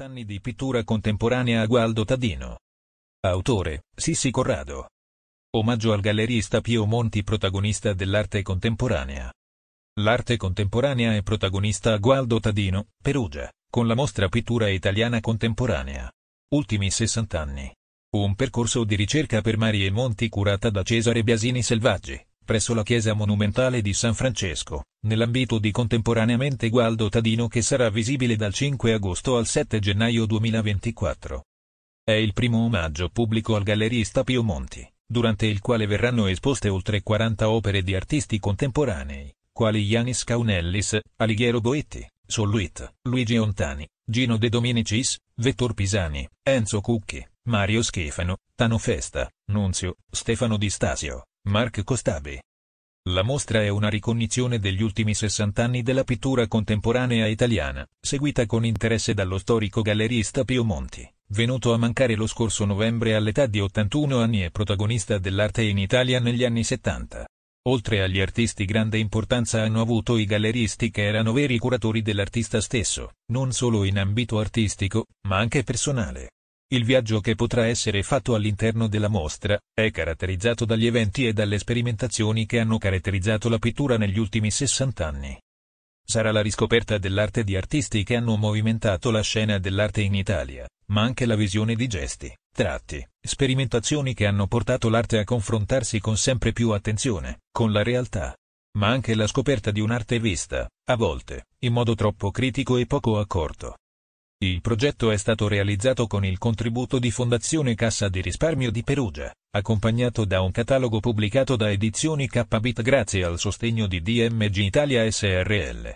anni di pittura contemporanea a Gualdo Tadino. Autore, Sissi Corrado. Omaggio al gallerista Pio Monti protagonista dell'arte contemporanea. L'arte contemporanea è protagonista a Gualdo Tadino, Perugia, con la mostra Pittura Italiana Contemporanea. Ultimi 60 anni. Un percorso di ricerca per Marie Monti curata da Cesare Biasini Selvaggi presso la chiesa monumentale di San Francesco, nell'ambito di contemporaneamente Gualdo Tadino che sarà visibile dal 5 agosto al 7 gennaio 2024. È il primo omaggio pubblico al gallerista Pio Monti, durante il quale verranno esposte oltre 40 opere di artisti contemporanei, quali Yanis Caunellis, Alighiero Boetti, Solluit, Luigi Ontani, Gino De Dominicis, Vettor Pisani, Enzo Cucchi, Mario Schifano, Tano Festa, Nunzio, Stefano Di Stasio, Mark Costabi. La mostra è una ricognizione degli ultimi 60 anni della pittura contemporanea italiana, seguita con interesse dallo storico gallerista Pio Monti, venuto a mancare lo scorso novembre all'età di 81 anni e protagonista dell'arte in Italia negli anni 70. Oltre agli artisti grande importanza hanno avuto i galleristi che erano veri curatori dell'artista stesso, non solo in ambito artistico, ma anche personale. Il viaggio che potrà essere fatto all'interno della mostra, è caratterizzato dagli eventi e dalle sperimentazioni che hanno caratterizzato la pittura negli ultimi 60 anni. Sarà la riscoperta dell'arte di artisti che hanno movimentato la scena dell'arte in Italia, ma anche la visione di gesti, tratti, sperimentazioni che hanno portato l'arte a confrontarsi con sempre più attenzione, con la realtà. Ma anche la scoperta di un'arte vista, a volte, in modo troppo critico e poco accorto, il progetto è stato realizzato con il contributo di Fondazione Cassa di Risparmio di Perugia, accompagnato da un catalogo pubblicato da Edizioni KBit grazie al sostegno di DMG Italia SRL.